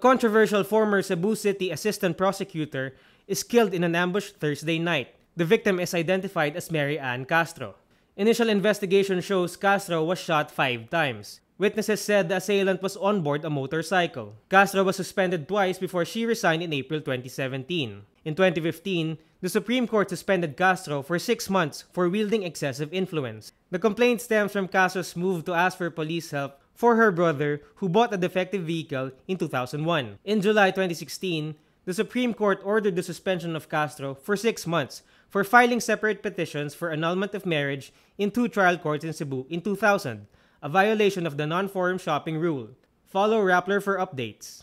controversial former Cebu City assistant prosecutor, is killed in an ambush Thursday night. The victim is identified as Mary Ann Castro. Initial investigation shows Castro was shot five times. Witnesses said the assailant was on board a motorcycle. Castro was suspended twice before she resigned in April 2017. In 2015, the Supreme Court suspended Castro for six months for wielding excessive influence. The complaint stems from Castro's move to ask for police help for her brother who bought a defective vehicle in 2001. In July 2016, the Supreme Court ordered the suspension of Castro for six months for filing separate petitions for annulment of marriage in two trial courts in Cebu in 2000, a violation of the non forum shopping rule. Follow Rappler for updates.